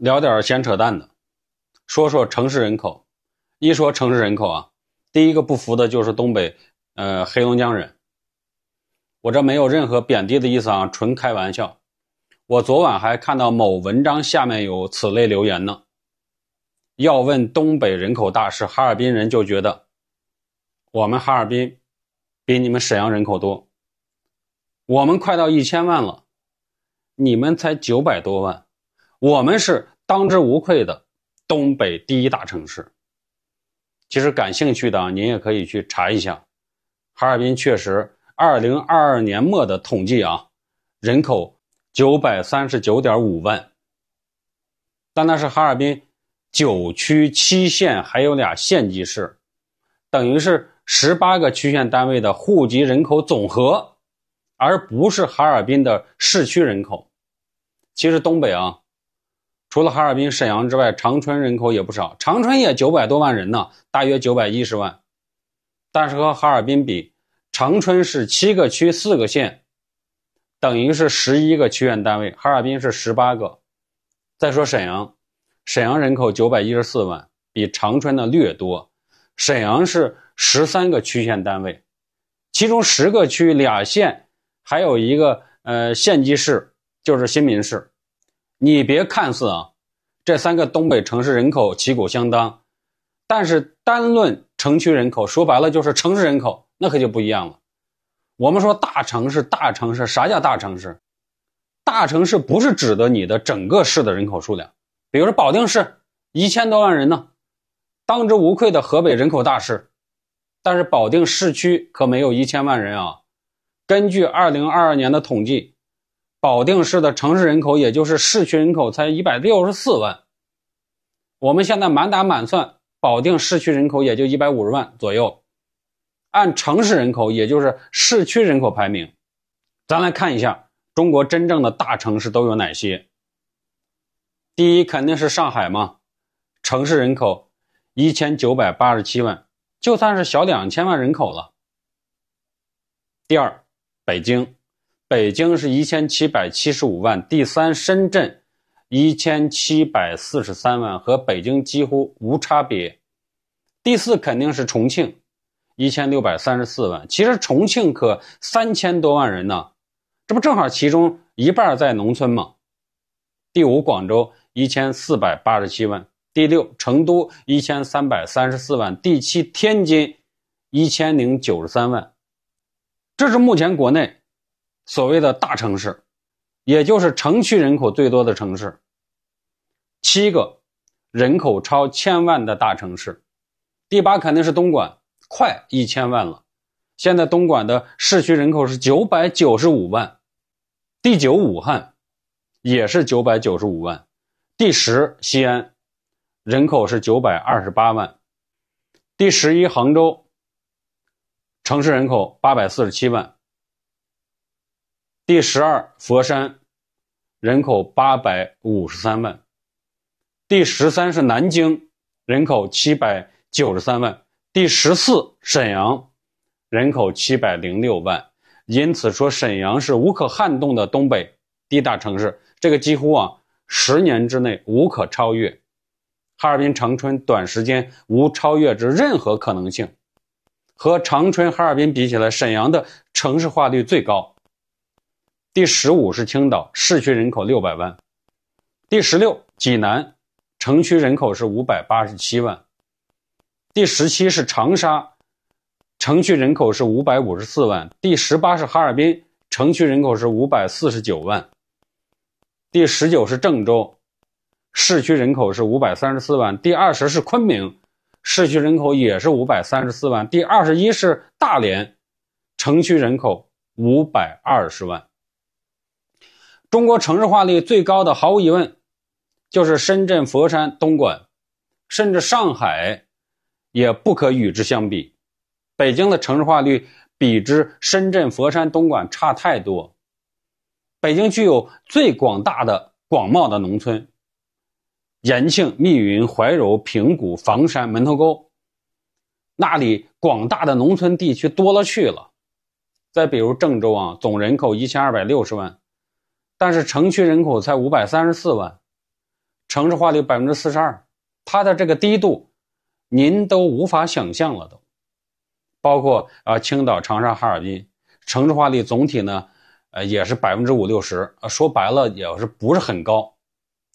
聊点闲扯淡的，说说城市人口。一说城市人口啊，第一个不服的就是东北，呃，黑龙江人。我这没有任何贬低的意思啊，纯开玩笑。我昨晚还看到某文章下面有此类留言呢。要问东北人口大市，哈尔滨人就觉得，我们哈尔滨比你们沈阳人口多。我们快到一千万了，你们才九百多万，我们是。当之无愧的东北第一大城市。其实感兴趣的您也可以去查一下，哈尔滨确实二零二二年末的统计啊，人口九百三十九点五万，但那是哈尔滨九区七县还有俩县级市，等于是十八个区县单位的户籍人口总和，而不是哈尔滨的市区人口。其实东北啊。除了哈尔滨、沈阳之外，长春人口也不少，长春也九百多万人呢，大约九百一十万。但是和哈尔滨比，长春是七个区、四个县，等于是十一个区县单位；哈尔滨是十八个。再说沈阳，沈阳人口九百一十四万，比长春的略多。沈阳是十三个区县单位，其中十个区、俩县，还有一个呃县级市，就是新民市。你别看似啊，这三个东北城市人口旗鼓相当，但是单论城区人口，说白了就是城市人口，那可就不一样了。我们说大城市，大城市啥叫大城市？大城市不是指的你的整个市的人口数量，比如说保定市一千多万人呢，当之无愧的河北人口大市，但是保定市区可没有一千万人啊。根据二零二二年的统计。保定市的城市人口，也就是市区人口，才一百六十四万。我们现在满打满算，保定市区人口也就一百五十万左右。按城市人口，也就是市区人口排名，咱来看一下中国真正的大城市都有哪些。第一肯定是上海嘛，城市人口一千九百八十七万，就算是小两千万人口了。第二，北京。北京是一千七百七十五万，第三深圳一千七百四十三万，和北京几乎无差别。第四肯定是重庆，一千六百三十四万。其实重庆可三千多万人呢，这不正好其中一半在农村吗？第五广州一千四百八十七万，第六成都一千三百三十四万，第七天津一千零九十三万。这是目前国内。所谓的大城市，也就是城区人口最多的城市。七个人口超千万的大城市，第八肯定是东莞，快一千万了。现在东莞的市区人口是九百九十五万。第九，武汉也是九百九十五万。第十，西安人口是九百二十八万。第十一，杭州城市人口八百四十七万。第十二，佛山，人口八百五十三万；第十三是南京，人口七百九十三万；第十四沈阳，人口七百零六万。因此说，沈阳是无可撼动的东北第一大城市，这个几乎啊，十年之内无可超越。哈尔滨、长春短时间无超越之任何可能性。和长春、哈尔滨比起来，沈阳的城市化率最高。第十五是青岛市区人口六百万，第十六济南城区人口是五百八十七万，第十七是长沙城区人口是五百五十四万，第十八是哈尔滨城区人口是五百四十九万，第十九是郑州市区人口是五百三十四万，第二十是昆明市区人口也是五百三十四万，第二十一是大连城区人口五百二十万。中国城市化率最高的，毫无疑问，就是深圳、佛山、东莞，甚至上海，也不可与之相比。北京的城市化率比之深圳、佛山、东莞差太多。北京具有最广大的广袤的农村，延庆、密云、怀柔、平谷、房山、门头沟，那里广大的农村地区多了去了。再比如郑州啊，总人口一千二百六十万。但是城区人口才五百三十四万，城市化率百分之四十二，它的这个低度，您都无法想象了都。包括啊青岛、长沙、哈尔滨，城市化率总体呢，呃也是百分之五六十，啊，说白了也是不是很高。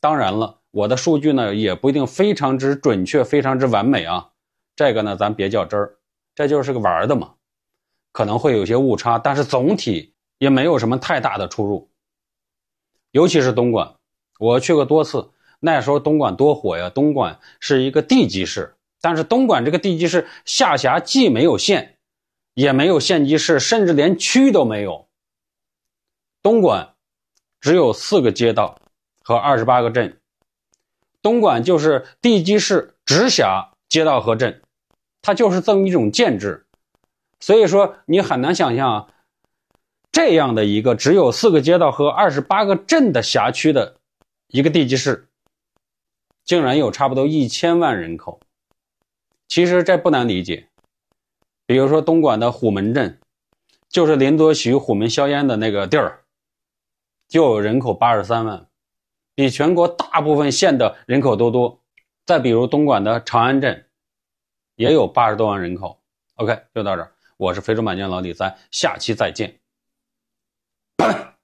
当然了，我的数据呢也不一定非常之准确、非常之完美啊，这个呢咱别较真儿，这就是个玩儿的嘛，可能会有些误差，但是总体也没有什么太大的出入。尤其是东莞，我去过多次。那时候东莞多火呀！东莞是一个地级市，但是东莞这个地级市下辖既没有县，也没有县级市，甚至连区都没有。东莞只有四个街道和二十八个镇。东莞就是地级市直辖街道和镇，它就是这么一种建制。所以说，你很难想象。啊。这样的一个只有四个街道和二十八个镇的辖区的，一个地级市，竟然有差不多一千万人口。其实这不难理解，比如说东莞的虎门镇，就是林则徐虎门销烟的那个地儿，就有人口八十三万，比全国大部分县的人口都多。再比如东莞的长安镇，也有八十多万人口。OK，就到这儿，我是非洲满江老李三，下期再见。Bye.